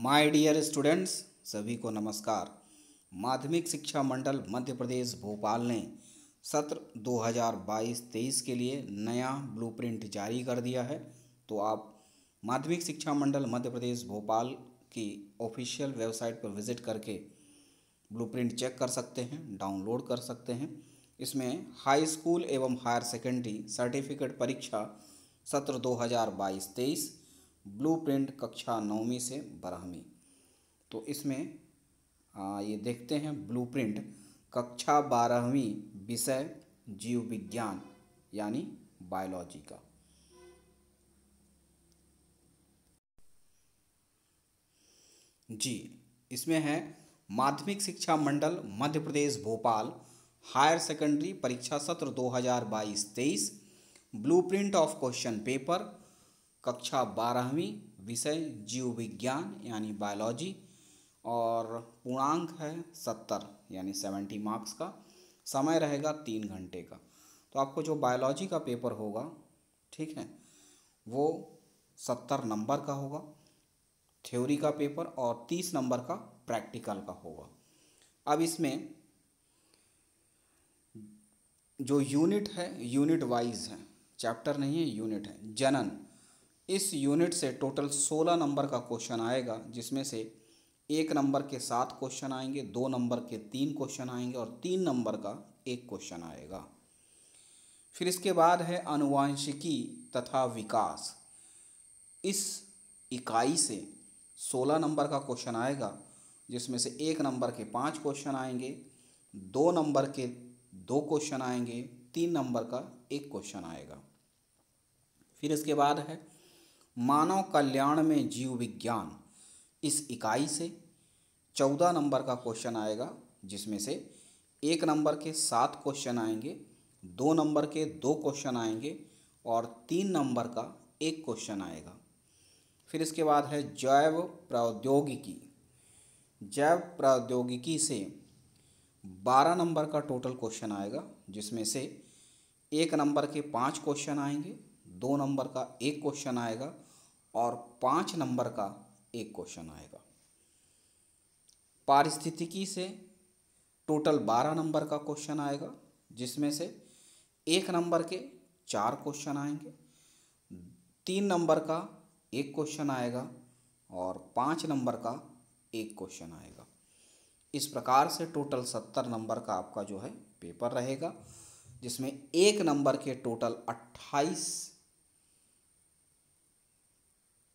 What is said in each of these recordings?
my dear students सभी को नमस्कार माध्यमिक शिक्षा मंडल मध्य प्रदेश भोपाल ने सत्र 2022-23 के लिए नया ब्लूप्रिंट जारी कर दिया है तो आप माध्यमिक शिक्षा मंडल मध्य प्रदेश भोपाल की ऑफिशियल वेबसाइट पर विजिट करके ब्लूप्रिंट चेक कर सकते हैं डाउनलोड कर सकते हैं इसमें हाई स्कूल एवं हायर सेकेंडरी सर्टिफिकेट परीक्षा सत्र दो हज़ार ब्लूप्रिंट कक्षा नौवीं से बारहवीं तो इसमें आ, ये देखते हैं ब्लूप्रिंट कक्षा बारहवीं विषय जीव विज्ञान यानी बायोलॉजी का जी इसमें है माध्यमिक शिक्षा मंडल मध्य प्रदेश भोपाल हायर सेकेंडरी परीक्षा सत्र 2022-23 ब्लूप्रिंट ऑफ क्वेश्चन पेपर कक्षा बारहवीं विषय जीव विज्ञान यानी बायोलॉजी और पूर्णांक है सत्तर यानी सेवेंटी मार्क्स का समय रहेगा तीन घंटे का तो आपको जो बायोलॉजी का पेपर होगा ठीक है वो सत्तर नंबर का होगा थ्योरी का पेपर और तीस नंबर का प्रैक्टिकल का होगा अब इसमें जो यूनिट है यूनिट वाइज है चैप्टर नहीं है यूनिट है जनन इस यूनिट से टोटल सोलह नंबर का क्वेश्चन आएगा जिसमें से एक नंबर के सात क्वेश्चन आएंगे दो नंबर के तीन क्वेश्चन आएंगे और तीन नंबर का एक क्वेश्चन आएगा फिर इसके बाद है अनुवांशिकी तथा विकास इस इकाई से सोलह नंबर का क्वेश्चन आएगा जिसमें से एक नंबर के पाँच क्वेश्चन आएंगे दो नंबर के दो क्वेश्चन आएंगे तीन नंबर का एक क्वेश्चन आएगा फिर इसके बाद है मानव कल्याण में जीव विज्ञान इस इकाई से चौदह नंबर का क्वेश्चन आएगा जिसमें से एक नंबर के सात क्वेश्चन आएंगे दो नंबर के दो क्वेश्चन आएंगे और तीन नंबर का एक क्वेश्चन आएगा फिर इसके बाद है जैव प्रौद्योगिकी जैव प्रौद्योगिकी से बारह नंबर का टोटल क्वेश्चन आएगा जिसमें से एक नंबर के पाँच क्वेश्चन आएंगे दो नंबर का एक क्वेश्चन आएगा और पाँच नंबर का एक क्वेश्चन आएगा पारिस्थितिकी से टोटल बारह नंबर का क्वेश्चन आएगा जिसमें से एक नंबर के चार क्वेश्चन आएंगे तीन नंबर का एक क्वेश्चन आएगा और पाँच नंबर का एक क्वेश्चन आएगा इस प्रकार से टोटल सत्तर नंबर का आपका जो है पेपर रहेगा जिसमें एक नंबर के टोटल अट्ठाईस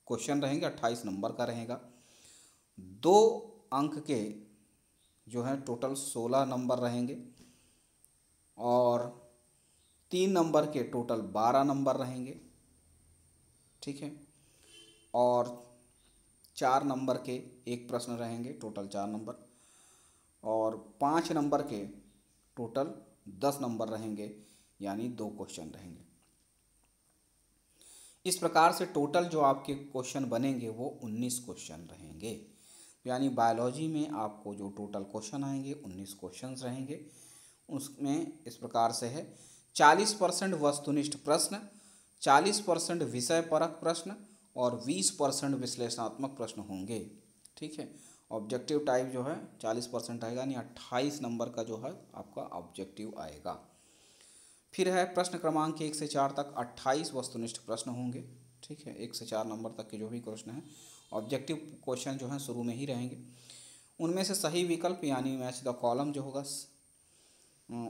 क्वेश्चन रहेंगे अट्ठाईस नंबर का रहेगा दो अंक के जो हैं टोटल सोलह नंबर रहेंगे और तीन नंबर के टोटल बारह नंबर रहेंगे ठीक है और चार नंबर के एक प्रश्न रहेंगे टोटल चार नंबर और पाँच नंबर के टोटल दस नंबर रहेंगे यानी दो क्वेश्चन रहेंगे इस प्रकार से टोटल जो आपके क्वेश्चन बनेंगे वो उन्नीस क्वेश्चन रहेंगे यानी बायोलॉजी में आपको जो टोटल क्वेश्चन आएंगे उन्नीस क्वेश्चन रहेंगे उसमें इस प्रकार से है चालीस परसेंट वस्तुनिष्ठ प्रश्न चालीस परसेंट विषय परक प्रश्न और बीस परसेंट विश्लेषणात्मक प्रश्न होंगे ठीक है ऑब्जेक्टिव टाइप जो है चालीस परसेंट आएगा यानी अट्ठाईस नंबर का जो है आपका ऑब्जेक्टिव आएगा फिर है प्रश्न क्रमांक एक से चार तक अट्ठाईस वस्तुनिष्ठ प्रश्न होंगे ठीक है एक से चार नंबर तक के जो भी प्रश्न हैं ऑब्जेक्टिव क्वेश्चन जो हैं शुरू में ही रहेंगे उनमें से सही विकल्प यानी मैच द कॉलम जो होगा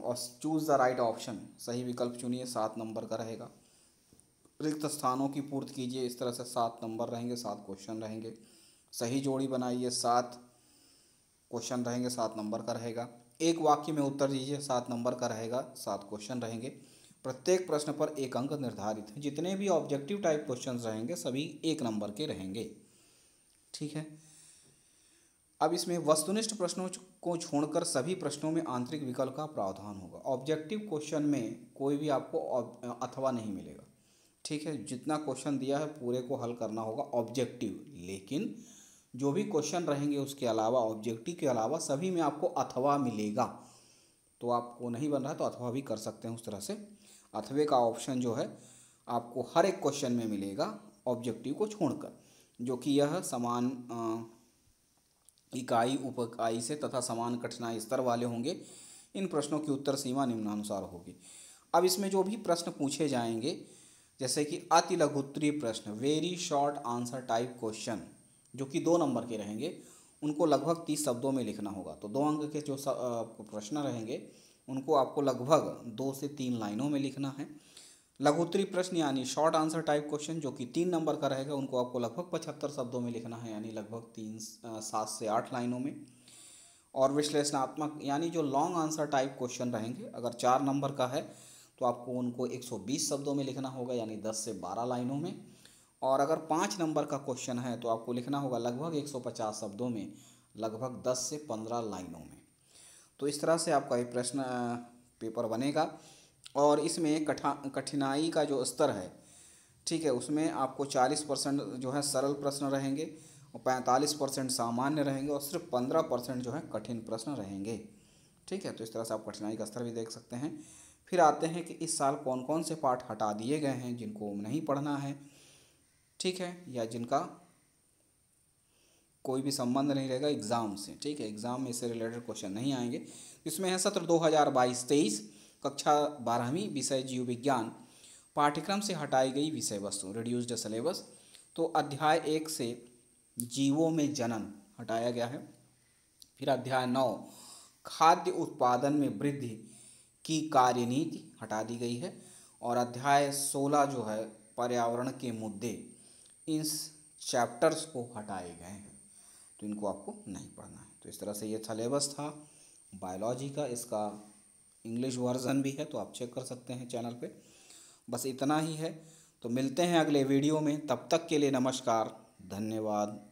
और चूज़ द राइट ऑप्शन सही विकल्प चुनिए सात नंबर का रहेगा रिक्त स्थानों की पूर्ति कीजिए इस तरह से सात नंबर रहेंगे सात क्वेश्चन रहेंगे सही जोड़ी बनाइए सात क्वेश्चन रहेंगे सात नंबर का रहेगा एक वाक्य में उत्तर दीजिए सात नंबर का रहेगा सात क्वेश्चन रहेंगे प्रत्येक प्रश्न पर एक अंक निर्धारित है जितने भी ऑब्जेक्टिव टाइप क्वेश्चन रहेंगे सभी एक नंबर के रहेंगे ठीक है अब इसमें वस्तुनिष्ठ प्रश्नों को छोड़कर सभी प्रश्नों में आंतरिक विकल्प का प्रावधान होगा ऑब्जेक्टिव क्वेश्चन में कोई भी आपको अथवा नहीं मिलेगा ठीक है जितना क्वेश्चन दिया है पूरे को हल करना होगा ऑब्जेक्टिव लेकिन जो भी क्वेश्चन रहेंगे उसके अलावा ऑब्जेक्टिव के अलावा सभी में आपको अथवा मिलेगा तो आपको नहीं बन रहा तो अथवा भी कर सकते हैं उस तरह से अथवे का ऑप्शन जो है आपको हर एक क्वेश्चन में मिलेगा ऑब्जेक्टिव को छोड़कर जो कि यह समान इकाई उप इकाई से तथा समान कठिनाई स्तर वाले होंगे इन प्रश्नों की उत्तर सीमा निम्नानुसार होगी अब इसमें जो भी प्रश्न पूछे जाएंगे जैसे कि अति लघुत्तरी प्रश्न very short answer type question जो कि दो नंबर के रहेंगे उनको लगभग तीस शब्दों में लिखना होगा तो दो अंक के जो आपको प्रश्न रहेंगे उनको आपको लगभग दो से तीन लाइनों में लिखना है लघुत्तरी प्रश्न यानी शॉर्ट आंसर टाइप क्वेश्चन जो कि तीन नंबर का रहेगा उनको आपको लगभग पचहत्तर शब्दों में लिखना है यानी लगभग तीन सात से आठ लाइनों में और विश्लेषणात्मक यानी जो लॉन्ग आंसर टाइप क्वेश्चन रहेंगे अगर चार नंबर का है तो आपको उनको 120 शब्दों में लिखना होगा यानी 10 से 12 लाइनों में और अगर पाँच नंबर का क्वेश्चन है तो आपको लिखना होगा लगभग 150 शब्दों में लगभग 10 से 15 लाइनों में तो इस तरह से आपका ये प्रश्न पेपर बनेगा और इसमें कठा कठिनाई का जो स्तर है ठीक है उसमें आपको 40 परसेंट जो है सरल प्रश्न रहेंगे और पैंतालीस परसेंट सामान्य रहेंगे और सिर्फ पंद्रह परसेंट जो है कठिन प्रश्न रहेंगे ठीक है तो इस तरह से आप कठिनाई का स्तर भी देख सकते हैं फिर आते हैं कि इस साल कौन कौन से पाठ हटा दिए गए हैं जिनको नहीं पढ़ना है ठीक है या जिनका कोई भी संबंध नहीं रहेगा एग्ज़ाम से ठीक है एग्ज़ाम में इससे रिलेटेड क्वेश्चन नहीं आएंगे इसमें है सत्र दो हज़ार बाईस तेईस कक्षा बारहवीं विषय जीव विज्ञान पाठ्यक्रम से हटाई गई विषय वस्तु रिड्यूस्ड सिलेबस तो अध्याय एक से जीवों में जनन हटाया गया है फिर अध्याय नौ खाद्य उत्पादन में वृद्धि की कार्यनीति हटा दी गई है और अध्याय सोलह जो है पर्यावरण के मुद्दे इन चैप्टर्स को हटाए गए हैं तो इनको आपको नहीं पढ़ना है तो इस तरह से ये सलेबस अच्छा था बायोलॉजी का इसका इंग्लिश वर्जन भी है तो आप चेक कर सकते हैं चैनल पे बस इतना ही है तो मिलते हैं अगले वीडियो में तब तक के लिए नमस्कार धन्यवाद